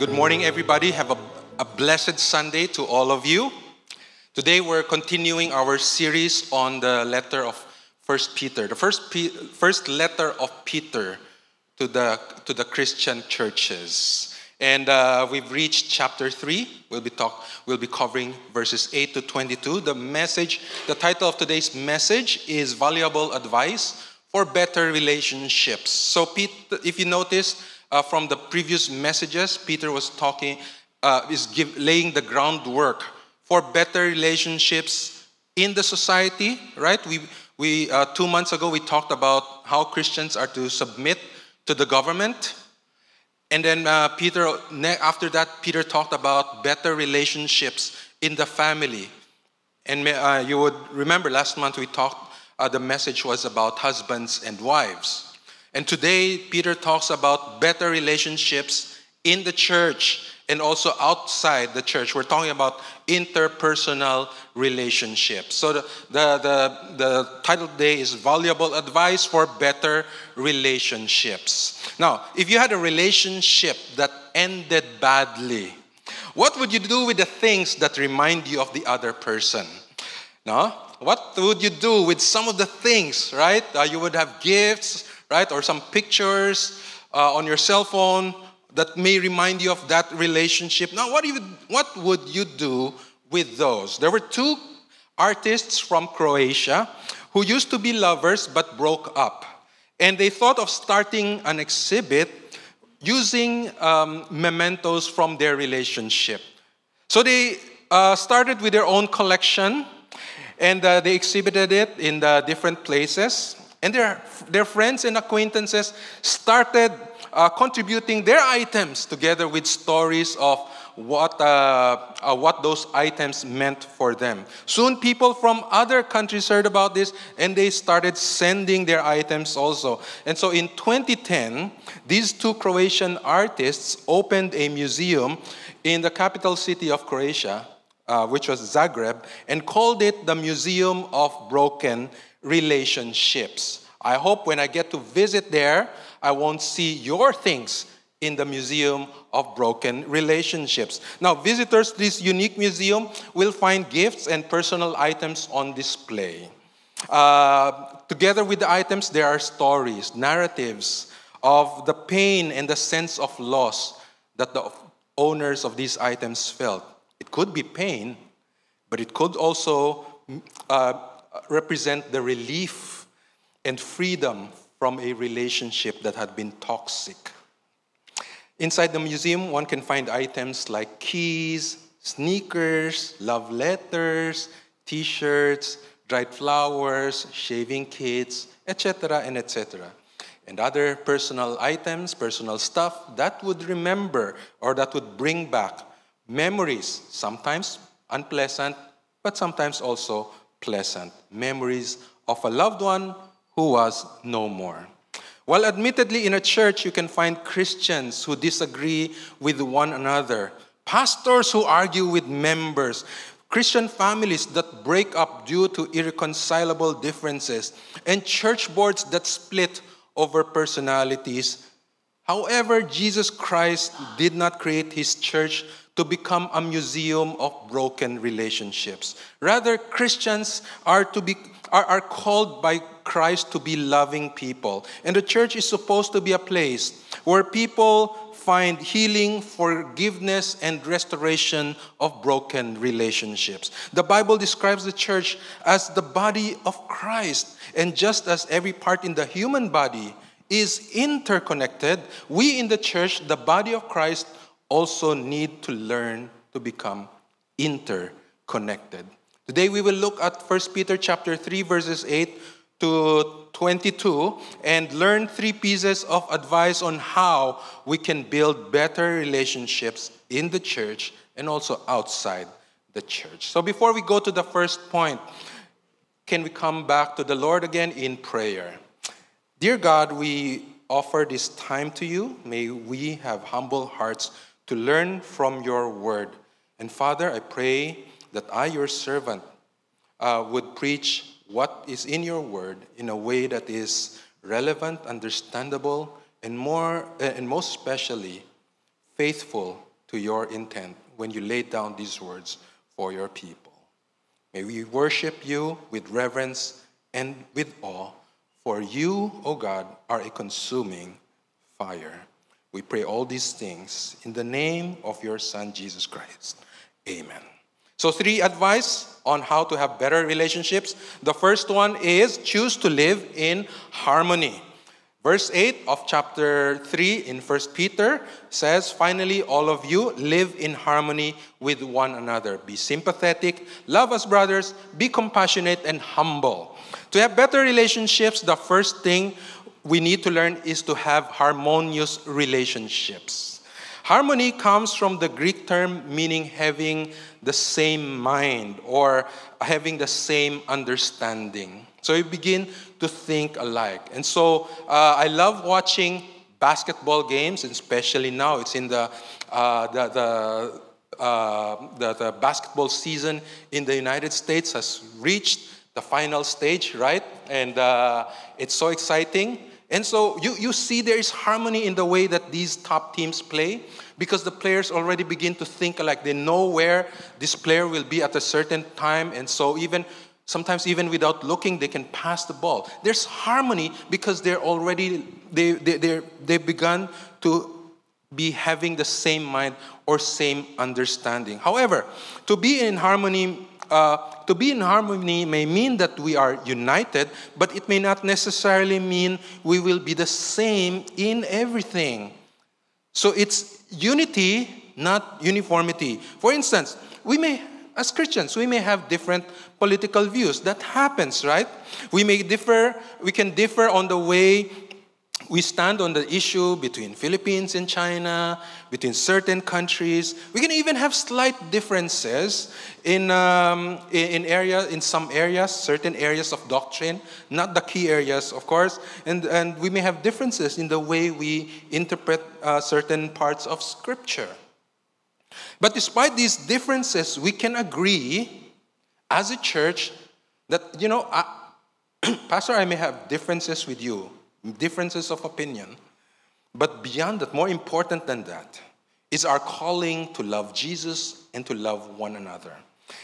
Good morning, everybody. Have a, a blessed Sunday to all of you. Today we're continuing our series on the letter of First Peter, the first P, first letter of Peter to the to the Christian churches, and uh, we've reached chapter three. We'll be talk we'll be covering verses eight to twenty two. The message, the title of today's message is valuable advice for better relationships. So, Pete, if you notice uh, from the previous messages, Peter was talking, uh, is give, laying the groundwork for better relationships in the society, right? We, we uh, two months ago, we talked about how Christians are to submit to the government. And then uh, Peter, after that, Peter talked about better relationships in the family. And uh, you would remember last month we talked, uh, the message was about husbands and wives. And today, Peter talks about better relationships in the church and also outside the church. We're talking about interpersonal relationships. So the, the, the, the title today is Valuable Advice for Better Relationships. Now, if you had a relationship that ended badly, what would you do with the things that remind you of the other person? No? What would you do with some of the things, right? Uh, you would have gifts, right? Or some pictures uh, on your cell phone that may remind you of that relationship. Now, what, you, what would you do with those? There were two artists from Croatia who used to be lovers but broke up. And they thought of starting an exhibit using um, mementos from their relationship. So they uh, started with their own collection and uh, they exhibited it in the uh, different places. And their, their friends and acquaintances started uh, contributing their items together with stories of what, uh, uh, what those items meant for them. Soon, people from other countries heard about this and they started sending their items also. And so, in 2010, these two Croatian artists opened a museum in the capital city of Croatia, uh, which was Zagreb, and called it the Museum of Broken relationships. I hope when I get to visit there, I won't see your things in the Museum of Broken Relationships. Now, visitors to this unique museum will find gifts and personal items on display. Uh, together with the items, there are stories, narratives of the pain and the sense of loss that the owners of these items felt. It could be pain, but it could also uh, represent the relief and freedom from a relationship that had been toxic. Inside the museum, one can find items like keys, sneakers, love letters, t shirts, dried flowers, shaving kits, etc., and etc. And other personal items, personal stuff that would remember or that would bring back memories, sometimes unpleasant, but sometimes also pleasant memories of a loved one who was no more. While admittedly in a church you can find Christians who disagree with one another, pastors who argue with members, Christian families that break up due to irreconcilable differences, and church boards that split over personalities. However, Jesus Christ did not create his church to become a museum of broken relationships. Rather, Christians are, to be, are, are called by Christ to be loving people. And the church is supposed to be a place where people find healing, forgiveness, and restoration of broken relationships. The Bible describes the church as the body of Christ. And just as every part in the human body is interconnected, we in the church, the body of Christ, also need to learn to become interconnected. Today we will look at 1 Peter chapter 3 verses 8 to 22 and learn three pieces of advice on how we can build better relationships in the church and also outside the church. So before we go to the first point, can we come back to the Lord again in prayer? Dear God, we offer this time to you. May we have humble hearts to learn from your word. And Father, I pray that I, your servant, uh, would preach what is in your word in a way that is relevant, understandable, and more uh, and most especially faithful to your intent when you laid down these words for your people. May we worship you with reverence and with awe, for you, O God, are a consuming fire. We pray all these things in the name of your Son, Jesus Christ. Amen. So, three advice on how to have better relationships. The first one is choose to live in harmony. Verse 8 of chapter 3 in 1 Peter says, Finally, all of you live in harmony with one another. Be sympathetic, love as brothers, be compassionate and humble. To have better relationships, the first thing we need to learn is to have harmonious relationships. Harmony comes from the Greek term meaning having the same mind or having the same understanding. So you begin to think alike. And so uh, I love watching basketball games, especially now. It's in the, uh, the, the uh, the, the, basketball season in the United States has reached the final stage, right? And uh, it's so exciting. And so you, you see there is harmony in the way that these top teams play because the players already begin to think like they know where this player will be at a certain time. And so even sometimes even without looking, they can pass the ball. There's harmony because they're already they, they, they they've begun to be having the same mind or same understanding. However, to be in harmony uh, to be in harmony may mean that we are united, but it may not necessarily mean we will be the same in everything. So it's unity, not uniformity. For instance, we may, as Christians, we may have different political views. That happens, right? We may differ, we can differ on the way we stand on the issue between Philippines and China, between certain countries. We can even have slight differences in, um, in, area, in some areas, certain areas of doctrine, not the key areas, of course. And, and we may have differences in the way we interpret uh, certain parts of Scripture. But despite these differences, we can agree as a church that, you know, I, Pastor, I may have differences with you, differences of opinion. But beyond that, more important than that, is our calling to love Jesus and to love one another.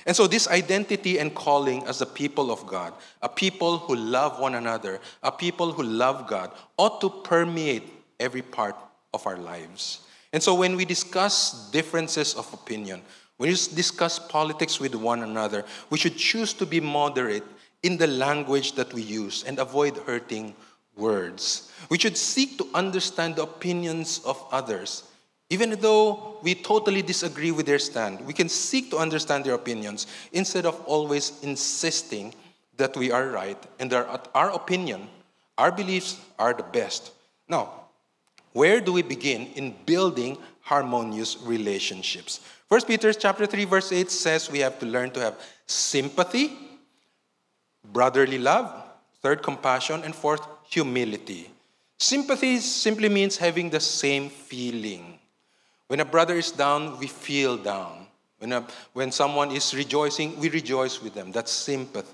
And so, this identity and calling as the people of God, a people who love one another, a people who love God, ought to permeate every part of our lives. And so, when we discuss differences of opinion, when we discuss politics with one another, we should choose to be moderate in the language that we use and avoid hurting words. We should seek to understand the opinions of others. Even though we totally disagree with their stand, we can seek to understand their opinions instead of always insisting that we are right and that our opinion, our beliefs are the best. Now, where do we begin in building harmonious relationships? 1 Peter chapter 3 verse 8 says we have to learn to have sympathy, brotherly love, third compassion and fourth humility. Sympathy simply means having the same feeling. When a brother is down, we feel down. When, a, when someone is rejoicing, we rejoice with them. That's sympathy.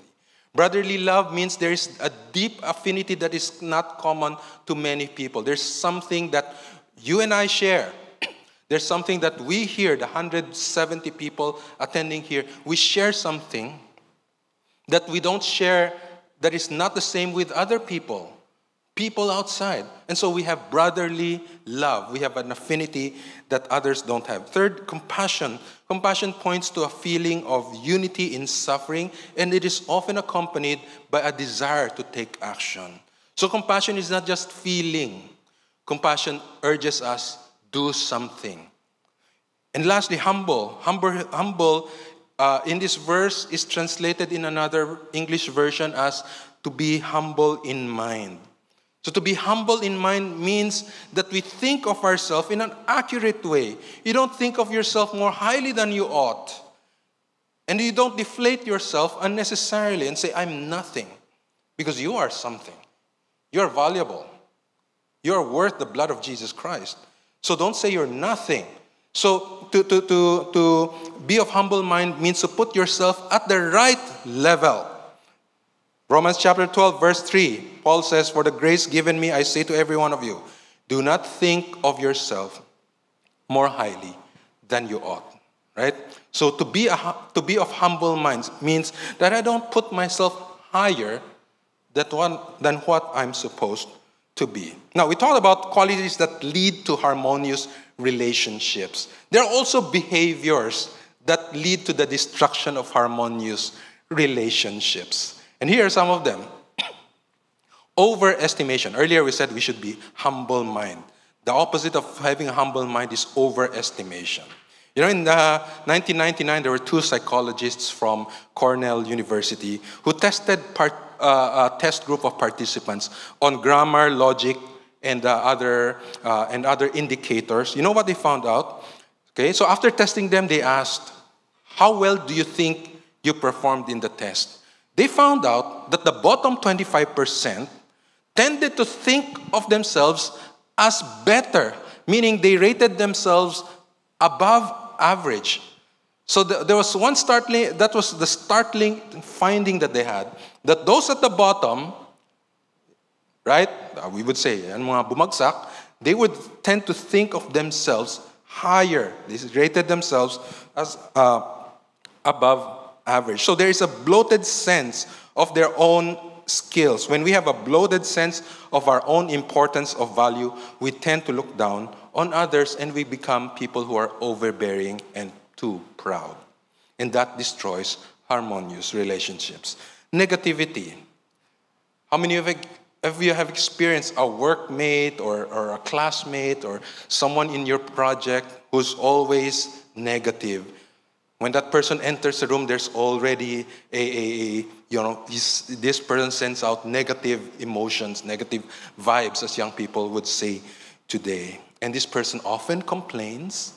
Brotherly love means there is a deep affinity that is not common to many people. There's something that you and I share. There's something that we here, the 170 people attending here, we share something that we don't share that is not the same with other people people outside. And so we have brotherly love. We have an affinity that others don't have. Third, compassion. Compassion points to a feeling of unity in suffering, and it is often accompanied by a desire to take action. So compassion is not just feeling, compassion urges us do something. And lastly, humble. Humble, humble uh, in this verse is translated in another English version as to be humble in mind. So, to be humble in mind means that we think of ourselves in an accurate way. You don't think of yourself more highly than you ought. And you don't deflate yourself unnecessarily and say, I'm nothing, because you are something. You are valuable. You are worth the blood of Jesus Christ. So, don't say you're nothing. So, to, to, to, to be of humble mind means to put yourself at the right level Romans chapter 12, verse 3, Paul says, For the grace given me, I say to every one of you, do not think of yourself more highly than you ought. Right? So to be, a, to be of humble minds means that I don't put myself higher than, one, than what I'm supposed to be. Now, we talked about qualities that lead to harmonious relationships. There are also behaviors that lead to the destruction of harmonious relationships. And here are some of them overestimation. Earlier we said we should be humble mind. The opposite of having a humble mind is overestimation. You know, in uh, 1999, there were two psychologists from Cornell University who tested part, uh, a test group of participants on grammar, logic, and uh, other uh, and other indicators. You know what they found out? Okay, so after testing them, they asked, "How well do you think you performed in the test?" they found out that the bottom 25% tended to think of themselves as better, meaning they rated themselves above average. So the, there was one startling, that was the startling finding that they had, that those at the bottom, right, uh, we would say, and mga bumagsak, they would tend to think of themselves higher. They rated themselves as uh, above average. So there is a bloated sense of their own skills. When we have a bloated sense of our own importance of value, we tend to look down on others and we become people who are overbearing and too proud. And that destroys harmonious relationships. Negativity. How many of you have, you have experienced a workmate or, or a classmate or someone in your project who's always negative? When that person enters the room, there's already a, a, a you know, this person sends out negative emotions, negative vibes, as young people would say today. And this person often complains.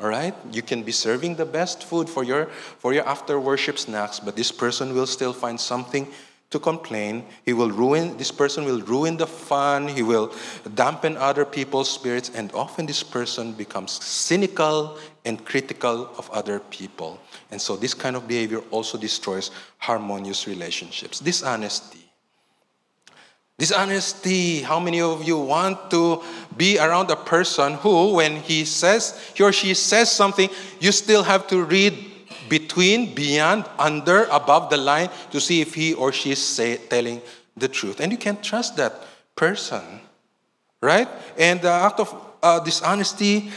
All right? You can be serving the best food for your, for your after worship snacks, but this person will still find something to complain. He will ruin, this person will ruin the fun. He will dampen other people's spirits. And often this person becomes cynical and critical of other people. And so this kind of behavior also destroys harmonious relationships. Dishonesty. Dishonesty. How many of you want to be around a person who, when he says, he or she says something, you still have to read between, beyond, under, above the line to see if he or she is say, telling the truth. And you can't trust that person, right? And the uh, act of uh, dishonesty,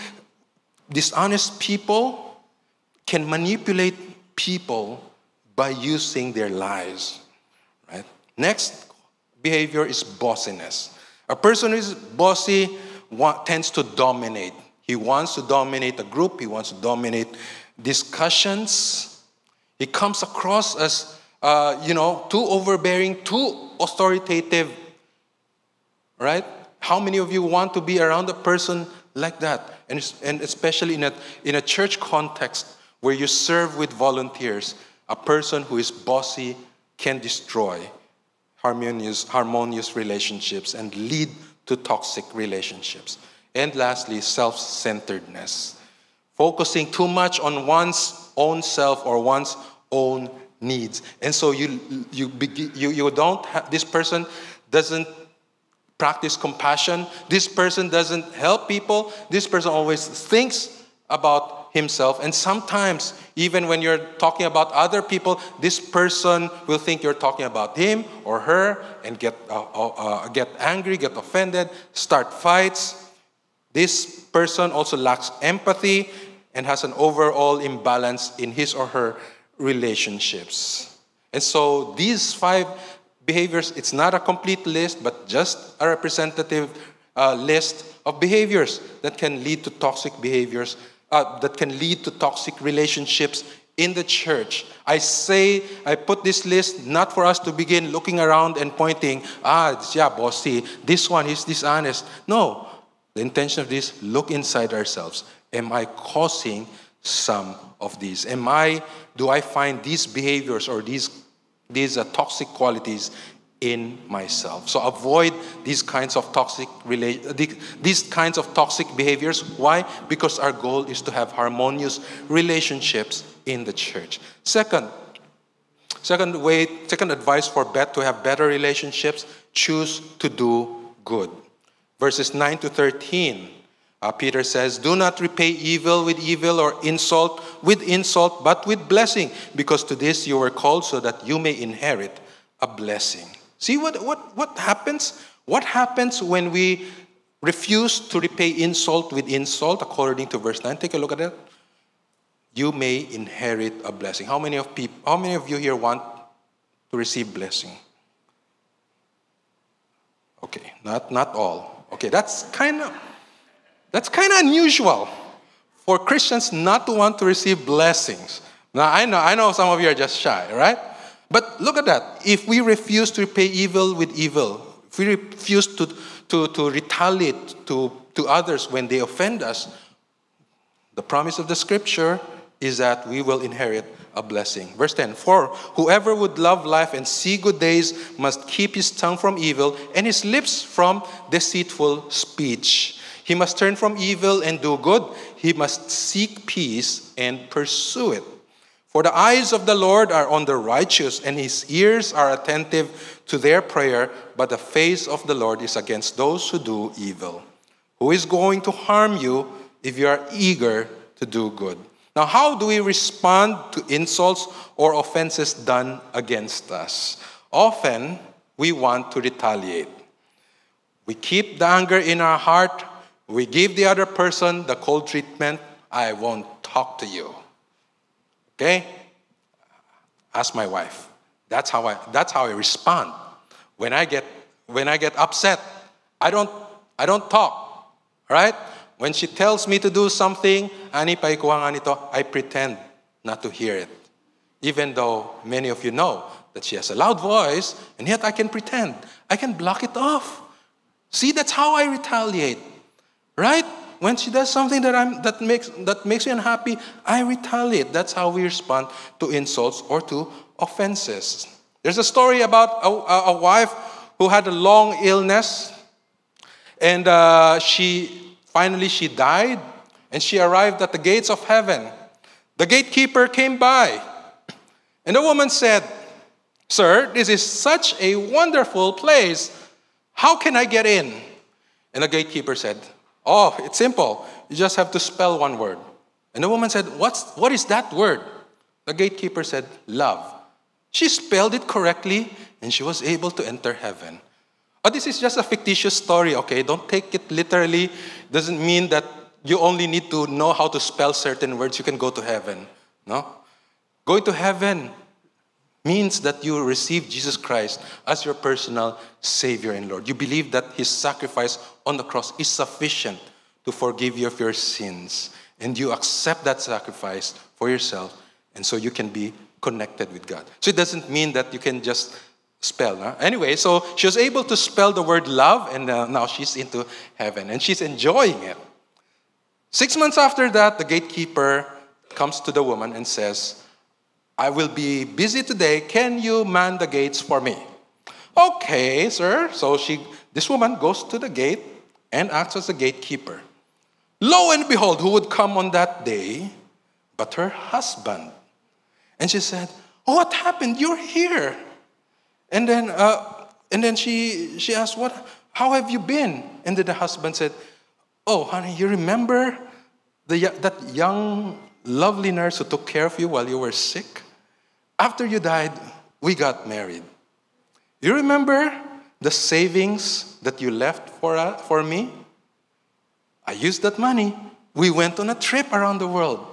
dishonest people can manipulate people by using their lies, right? Next behavior is bossiness. A person who is bossy tends to dominate. He wants to dominate a group, he wants to dominate discussions. it comes across as, uh, you know, too overbearing, too authoritative, right? How many of you want to be around a person like that? And, and especially in a, in a church context where you serve with volunteers, a person who is bossy can destroy harmonious, harmonious relationships and lead to toxic relationships. And lastly, self centeredness focusing too much on one's own self or one's own needs. And so you, you, you, you don't, have, this person doesn't practice compassion. This person doesn't help people. This person always thinks about himself. And sometimes, even when you're talking about other people, this person will think you're talking about him or her and get, uh, uh, uh get angry, get offended, start fights. This person also lacks empathy and has an overall imbalance in his or her relationships. And so these five behaviors, it's not a complete list, but just a representative uh, list of behaviors that can lead to toxic behaviors, uh, that can lead to toxic relationships in the church. I say, I put this list not for us to begin looking around and pointing, ah, yeah, bossy, this one is dishonest. No, the intention of this look inside ourselves. Am I causing some of these? Am I, do I find these behaviors or these, these uh, toxic qualities in myself? So avoid these kinds of toxic rela- these kinds of toxic behaviors. Why? Because our goal is to have harmonious relationships in the church. Second, second way, second advice for bet to have better relationships, choose to do good verses 9 to 13, uh, Peter says, Do not repay evil with evil or insult with insult, but with blessing, because to this you were called so that you may inherit a blessing. See what, what, what happens? What happens when we refuse to repay insult with insult, according to verse 9? Take a look at that. You may inherit a blessing. How many of peop? how many of you here want to receive blessing? Okay, not, not all. Okay, that's kind of that's kind of unusual for Christians not to want to receive blessings. Now I know I know some of you are just shy, right? But look at that. If we refuse to repay evil with evil, if we refuse to, to, to retaliate to, to others when they offend us, the promise of the scripture is that we will inherit a blessing. Verse 10 For whoever would love life and see good days must keep his tongue from evil and his lips from deceitful speech. He must turn from evil and do good. He must seek peace and pursue it. For the eyes of the Lord are on the righteous, and his ears are attentive to their prayer, but the face of the Lord is against those who do evil. Who is going to harm you if you are eager to do good? Now, how do we respond to insults or offenses done against us? Often, we want to retaliate. We keep the anger in our heart. We give the other person the cold treatment. I won't talk to you. Okay? Ask my wife. That's how I, that's how I respond. When I get, when I get upset, I don't, I don't talk. Right? When she tells me to do something, ani paikuha nga nito, I pretend not to hear it. Even though many of you know that she has a loud voice, and yet I can pretend. I can block it off. See, that's how I retaliate. Right? When she does something that, I'm, that, makes, that makes me unhappy, I retaliate. That's how we respond to insults or to offenses. There's a story about a, a wife who had a long illness, and uh, she Finally, she died and she arrived at the gates of heaven. The gatekeeper came by, and the woman said, Sir, this is such a wonderful place. How can I get in? And the gatekeeper said, Oh, it's simple. You just have to spell one word. And the woman said, What's, What is that word? The gatekeeper said, Love. She spelled it correctly and she was able to enter heaven. But this is just a fictitious story, okay? Don't take it literally. Doesn't mean that you only need to know how to spell certain words, you can go to heaven. No? Going to heaven means that you receive Jesus Christ as your personal Savior and Lord. You believe that His sacrifice on the cross is sufficient to forgive you of your sins. And you accept that sacrifice for yourself, and so you can be connected with God. So it doesn't mean that you can just spell. Huh? Anyway, so she was able to spell the word love, and uh, now she's into heaven, and she's enjoying it. Six months after that, the gatekeeper comes to the woman and says, I will be busy today. Can you man the gates for me? Okay, sir. So she, this woman goes to the gate and acts as a gatekeeper. Lo and behold, who would come on that day but her husband? And she said, oh, What happened? You're here. And then, uh, and then she, she asked, what, How have you been? And then the husband said, Oh, honey, you remember the, that young, lovely nurse who took care of you while you were sick? After you died, we got married. You remember the savings that you left for, uh, for me? I used that money. We went on a trip around the world.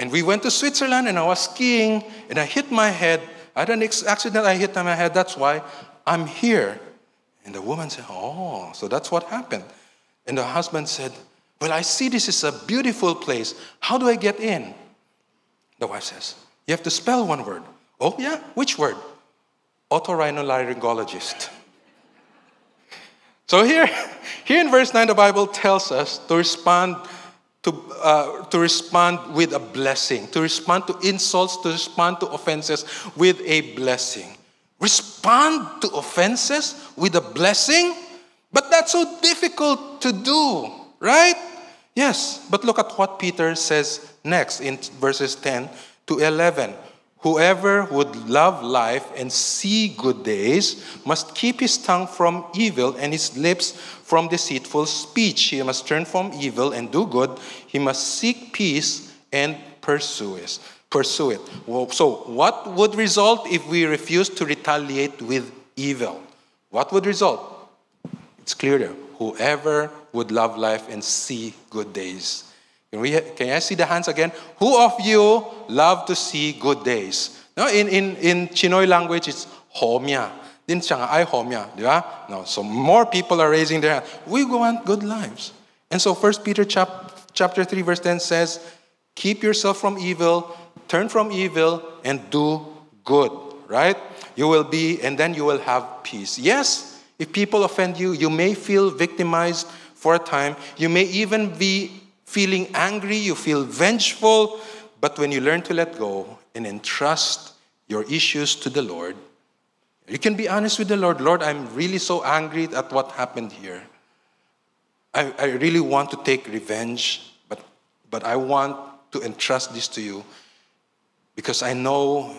And we went to Switzerland and I was skiing and I hit my head I had an accident, I hit my head, that's why I'm here. And the woman said, Oh, so that's what happened. And the husband said, Well, I see this is a beautiful place. How do I get in? The wife says, You have to spell one word. Oh, yeah? Which word? Otorhinolaryngologist. So here, here in verse 9, the Bible tells us to respond to, uh, to respond with a blessing, to respond to insults, to respond to offenses with a blessing. Respond to offenses with a blessing? But that's so difficult to do, right? Yes, but look at what Peter says next in verses 10 to 11. Whoever would love life and see good days must keep his tongue from evil and his lips from deceitful speech. He must turn from evil and do good. He must seek peace and pursue it. Pursue it. So, what would result if we refuse to retaliate with evil? What would result? It's clearer. Whoever would love life and see good days can, we, can I see the hands again? Who of you love to see good days? No, in, in, in Chinoy language, it's homia. Din siya ay homia, di ba? No, so more people are raising their hand. We want good lives. And so 1 Peter chap, chapter 3 verse 10 says, keep yourself from evil, turn from evil, and do good, right? You will be, and then you will have peace. Yes, if people offend you, you may feel victimized for a time. You may even be feeling angry, you feel vengeful. But when you learn to let go and entrust your issues to the Lord, you can be honest with the Lord Lord, I'm really so angry at what happened here. I, I really want to take revenge, but, but I want to entrust this to you because I know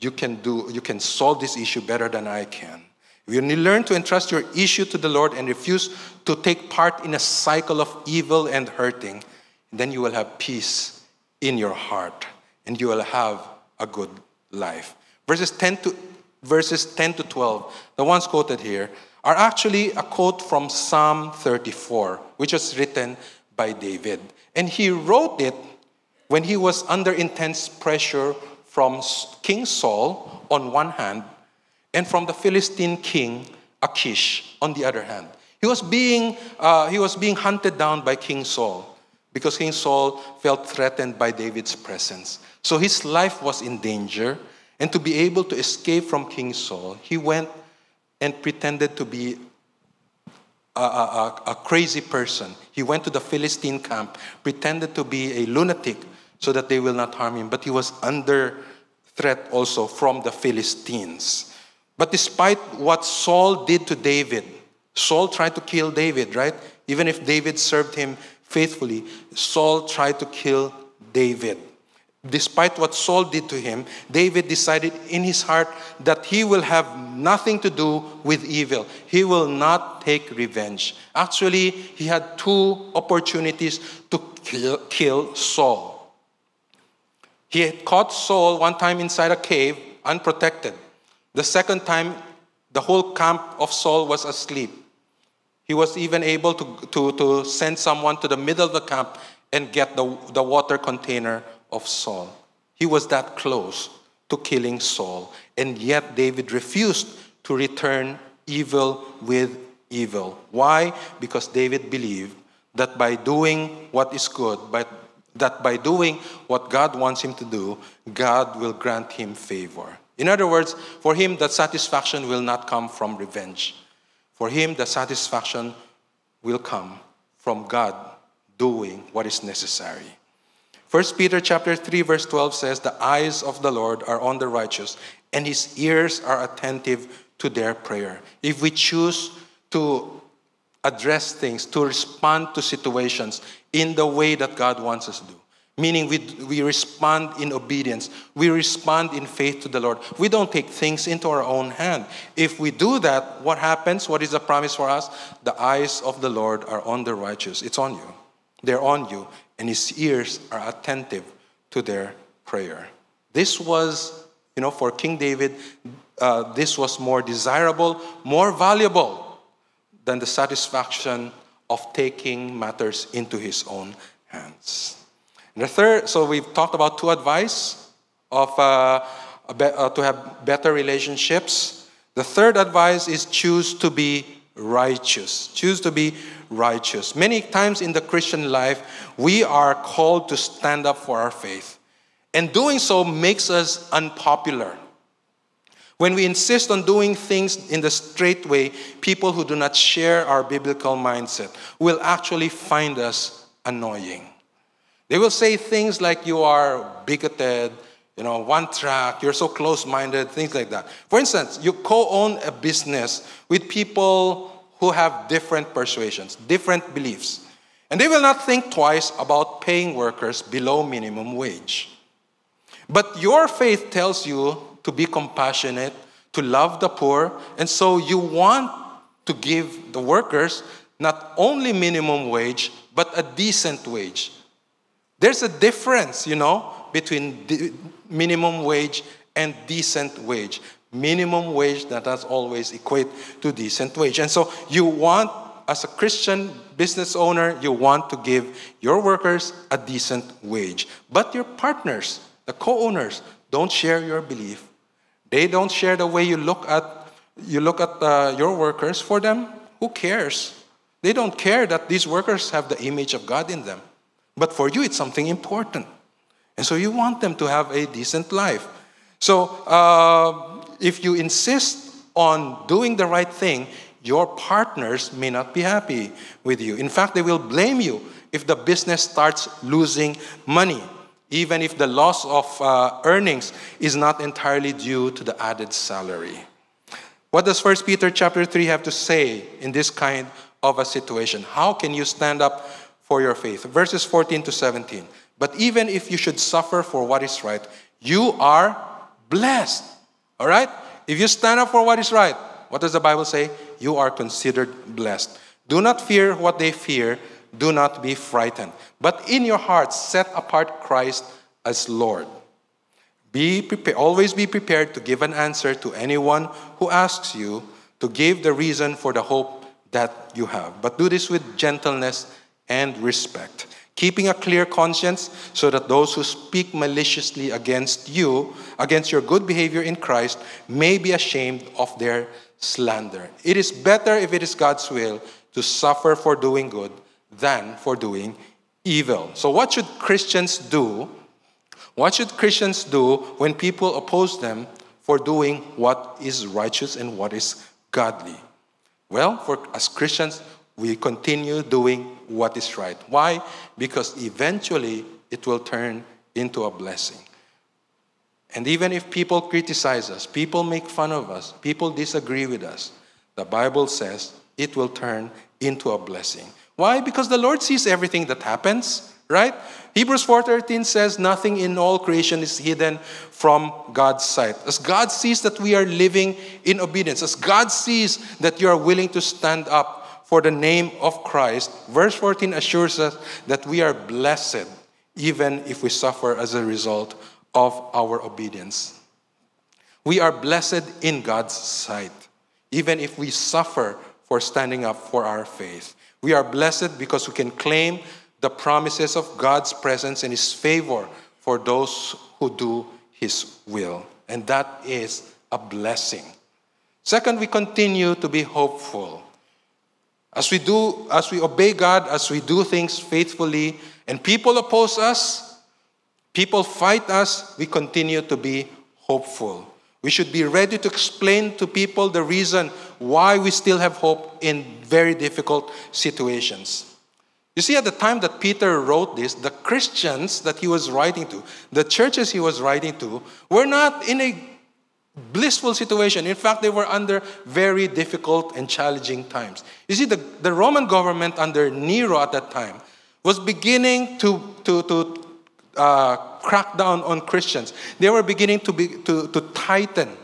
you can do you can solve this issue better than I can. When you learn to entrust your issue to the Lord and refuse to take part in a cycle of evil and hurting, then you will have peace in your heart and you will have a good life. Verses 10 to, verses 10 to 12, the ones quoted here, are actually a quote from Psalm 34, which was written by David. And he wrote it when he was under intense pressure from King Saul on one hand and from the Philistine king Achish, on the other hand. He was being, uh, he was being hunted down by King Saul because King Saul felt threatened by David's presence. So his life was in danger, and to be able to escape from King Saul, he went and pretended to be a, a, a, crazy person. He went to the Philistine camp, pretended to be a lunatic so that they will not harm him, but he was under threat also from the Philistines. But despite what Saul did to David, Saul tried to kill David, right? Even if David served him faithfully, Saul tried to kill David. Despite what Saul did to him, David decided in his heart that he will have nothing to do with evil. He will not take revenge. Actually, he had two opportunities to kill, Saul. He had caught Saul one time inside a cave, unprotected. The second time, the whole camp of Saul was asleep. He was even able to, to, to send someone to the middle of the camp and get the, the water container of Saul. He was that close to killing Saul. And yet, David refused to return evil with evil. Why? Because David believed that by doing what is good, that by doing what God wants him to do, God will grant him favor. In other words, for him, that satisfaction will not come from revenge. For him, the satisfaction will come from God doing what is necessary. 1 Peter chapter 3 verse 12 says the eyes of the Lord are on the righteous and his ears are attentive to their prayer. If we choose to address things, to respond to situations in the way that God wants us to do, meaning we, we respond in obedience. We respond in faith to the Lord. We don't take things into our own hand. If we do that, what happens? What is the promise for us? The eyes of the Lord are on the righteous. It's on you. They're on you, and his ears are attentive to their prayer. This was, you know, for King David, uh, this was more desirable, more valuable than the satisfaction of taking matters into his own hands. And the third, so we've talked about two advice of uh, uh, to have better relationships. The third advice is choose to be righteous. Choose to be righteous. Many times in the Christian life, we are called to stand up for our faith. And doing so makes us unpopular. When we insist on doing things in the straight way, people who do not share our biblical mindset will actually find us annoying. They will say things like you are bigoted, you know, one track, you're so close minded, things like that. For instance, you co own a business with people who have different persuasions, different beliefs, and they will not think twice about paying workers below minimum wage. But your faith tells you to be compassionate, to love the poor, and so you want to give the workers not only minimum wage, but a decent wage there's a difference, you know, between the minimum wage and decent wage. Minimum wage that does always equate to decent wage. And so you want, as a Christian business owner, you want to give your workers a decent wage. But your partners, the co owners, don't share your belief. They don't share the way you look at, you look at uh, your workers. For them, who cares? They don't care that these workers have the image of God in them. But for you, it's something important. And so you want them to have a decent life. So uh, if you insist on doing the right thing, your partners may not be happy with you. In fact, they will blame you if the business starts losing money, even if the loss of uh, earnings is not entirely due to the added salary. What does 1 Peter chapter 3 have to say in this kind of a situation? How can you stand up for your faith. Verses 14 to 17. But even if you should suffer for what is right, you are blessed. All right? If you stand up for what is right, what does the Bible say? You are considered blessed. Do not fear what they fear, do not be frightened. But in your hearts, set apart Christ as Lord. Be prepared, always be prepared to give an answer to anyone who asks you to give the reason for the hope that you have. But do this with gentleness and respect, keeping a clear conscience so that those who speak maliciously against you, against your good behavior in Christ, may be ashamed of their slander. It is better if it is God's will to suffer for doing good than for doing evil. So, what should Christians do? What should Christians do when people oppose them for doing what is righteous and what is godly? Well, for as Christians, we continue doing what is right. Why? Because eventually it will turn into a blessing. And even if people criticize us, people make fun of us, people disagree with us, the Bible says it will turn into a blessing. Why? Because the Lord sees everything that happens, right? Hebrews 4:13 says nothing in all creation is hidden from God's sight. As God sees that we are living in obedience, as God sees that you are willing to stand up for the name of Christ, verse 14 assures us that we are blessed even if we suffer as a result of our obedience. We are blessed in God's sight, even if we suffer for standing up for our faith. We are blessed because we can claim the promises of God's presence and His favor for those who do His will. And that is a blessing. Second, we continue to be hopeful. As we do, as we obey God, as we do things faithfully, and people oppose us, people fight us, we continue to be hopeful. We should be ready to explain to people the reason why we still have hope in very difficult situations. You see, at the time that Peter wrote this, the Christians that he was writing to, the churches he was writing to, were not in a blissful situation. In fact, they were under very difficult and challenging times. You see, the, the Roman government under Nero at that time was beginning to, to, to uh, crack down on Christians. They were beginning to, be, to, to tighten,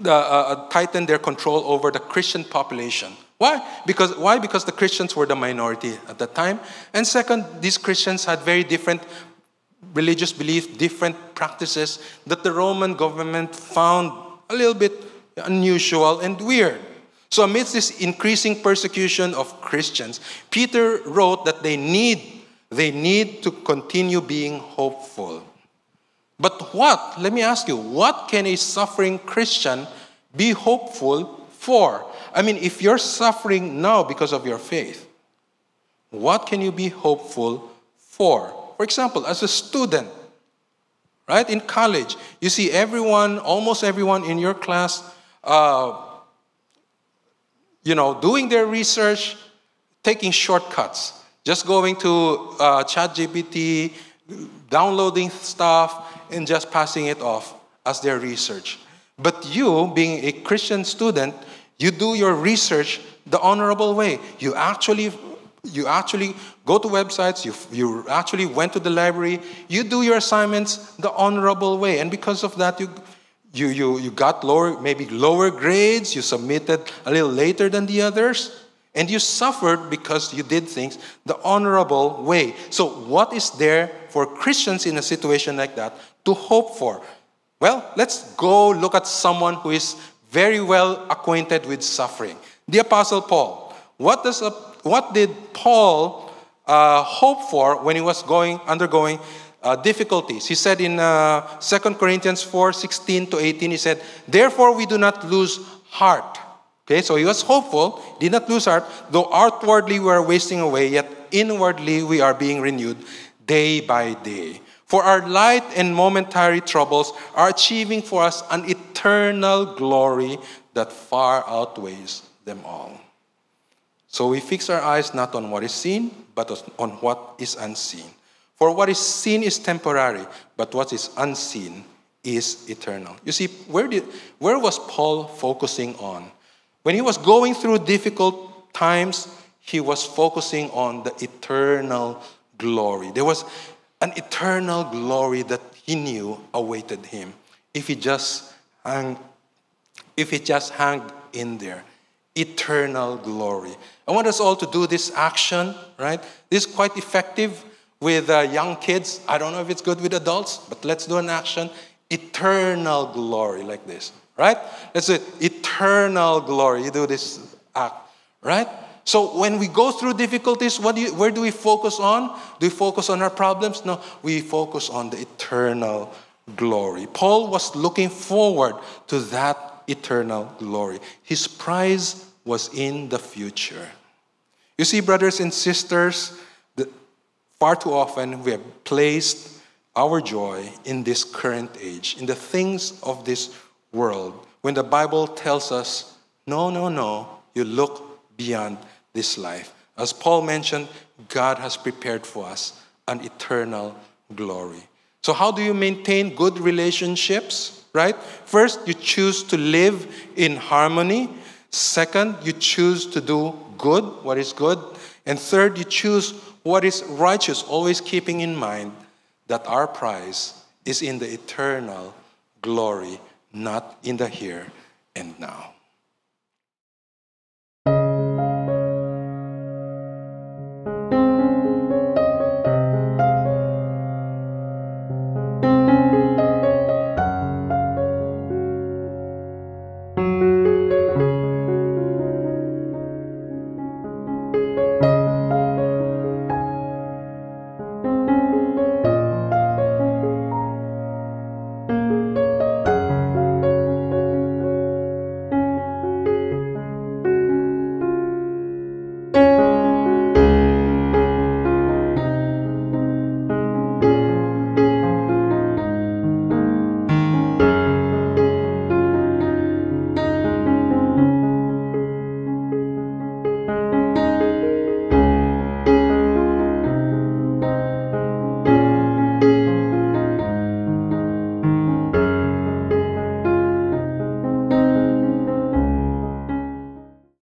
the, uh, uh tighten their control over the Christian population. Why? Because, why? Because the Christians were the minority at that time. And second, these Christians had very different religious belief, different practices that the Roman government found a little bit unusual and weird. So, amidst this increasing persecution of Christians, Peter wrote that they need, they need to continue being hopeful. But what, let me ask you, what can a suffering Christian be hopeful for? I mean, if you're suffering now because of your faith, what can you be hopeful for? For example, as a student, right, in college, you see everyone, almost everyone in your class, uh, you know, doing their research, taking shortcuts, just going to uh, ChatGPT, downloading stuff, and just passing it off as their research. But you, being a Christian student, you do your research the honorable way. You actually, you actually Go to websites, you, you actually went to the library, you do your assignments the honorable way. And because of that, you, you, you, you got lower, maybe lower grades, you submitted a little later than the others, and you suffered because you did things the honorable way. So, what is there for Christians in a situation like that to hope for? Well, let's go look at someone who is very well acquainted with suffering. The Apostle Paul. What, does, what did Paul uh, hope for when he was going undergoing uh, difficulties. He said in uh, 2 Corinthians 4 16 to 18, he said, Therefore we do not lose heart. Okay, so he was hopeful, did not lose heart, though outwardly we are wasting away, yet inwardly we are being renewed day by day. For our light and momentary troubles are achieving for us an eternal glory that far outweighs them all. So we fix our eyes not on what is seen, but on what is unseen. For what is seen is temporary, but what is unseen is eternal. You see, where, did, where was Paul focusing on? When he was going through difficult times, he was focusing on the eternal glory. There was an eternal glory that he knew awaited him if he just hung, if he just hung in there eternal glory. I want us all to do this action, right? This is quite effective with uh, young kids. I don't know if it's good with adults, but let's do an action. Eternal glory, like this, right? Let's say it. Eternal glory. You do this act, right? So when we go through difficulties, do you, where do we focus on? Do we focus on our problems? No, we focus on the eternal glory. Paul was looking forward to that eternal glory. His prize was in the future. You see, brothers and sisters, the, far too often we have placed our joy in this current age, in the things of this world, when the Bible tells us, no, no, no, you look beyond this life. As Paul mentioned, God has prepared for us an eternal glory. So, how do you maintain good relationships? Right? First, you choose to live in harmony Second, you choose to do good, what is good. And third, you choose what is righteous, always keeping in mind that our prize is in the eternal glory, not in the here and now.